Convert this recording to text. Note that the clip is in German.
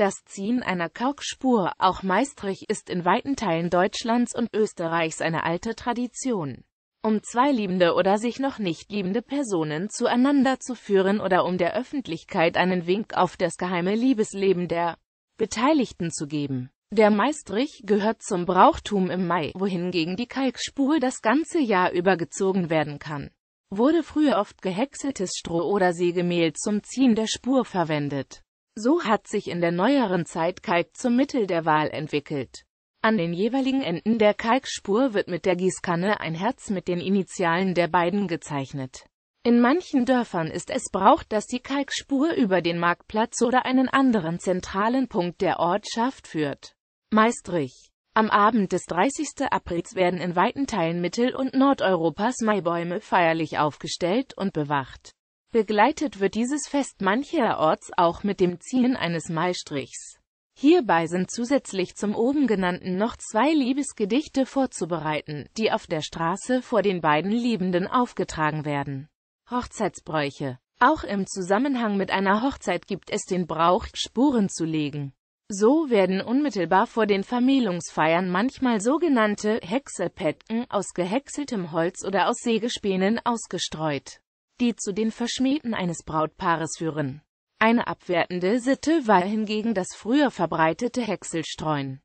Das Ziehen einer Kalkspur, auch Maestrich, ist in weiten Teilen Deutschlands und Österreichs eine alte Tradition. Um zwei liebende oder sich noch nicht liebende Personen zueinander zu führen oder um der Öffentlichkeit einen Wink auf das geheime Liebesleben der Beteiligten zu geben. Der Maestrich gehört zum Brauchtum im Mai, wohingegen die Kalkspur das ganze Jahr über gezogen werden kann. Wurde früher oft gehäckseltes Stroh oder Sägemehl zum Ziehen der Spur verwendet. So hat sich in der neueren Zeit Kalk zum Mittel der Wahl entwickelt. An den jeweiligen Enden der Kalkspur wird mit der Gießkanne ein Herz mit den Initialen der beiden gezeichnet. In manchen Dörfern ist es braucht, dass die Kalkspur über den Marktplatz oder einen anderen zentralen Punkt der Ortschaft führt. Meistrich. Am Abend des 30. Aprils werden in weiten Teilen Mittel- und Nordeuropas Maibäume feierlich aufgestellt und bewacht. Begleitet wird dieses Fest mancherorts auch mit dem Ziehen eines Maistrichs. Hierbei sind zusätzlich zum oben genannten noch zwei Liebesgedichte vorzubereiten, die auf der Straße vor den beiden Liebenden aufgetragen werden. Hochzeitsbräuche Auch im Zusammenhang mit einer Hochzeit gibt es den Brauch, Spuren zu legen. So werden unmittelbar vor den Vermählungsfeiern manchmal sogenannte Hexepetten aus gehäckseltem Holz oder aus Sägespänen ausgestreut die zu den Verschmähten eines Brautpaares führen. Eine abwertende Sitte war hingegen das früher verbreitete Häckselstreuen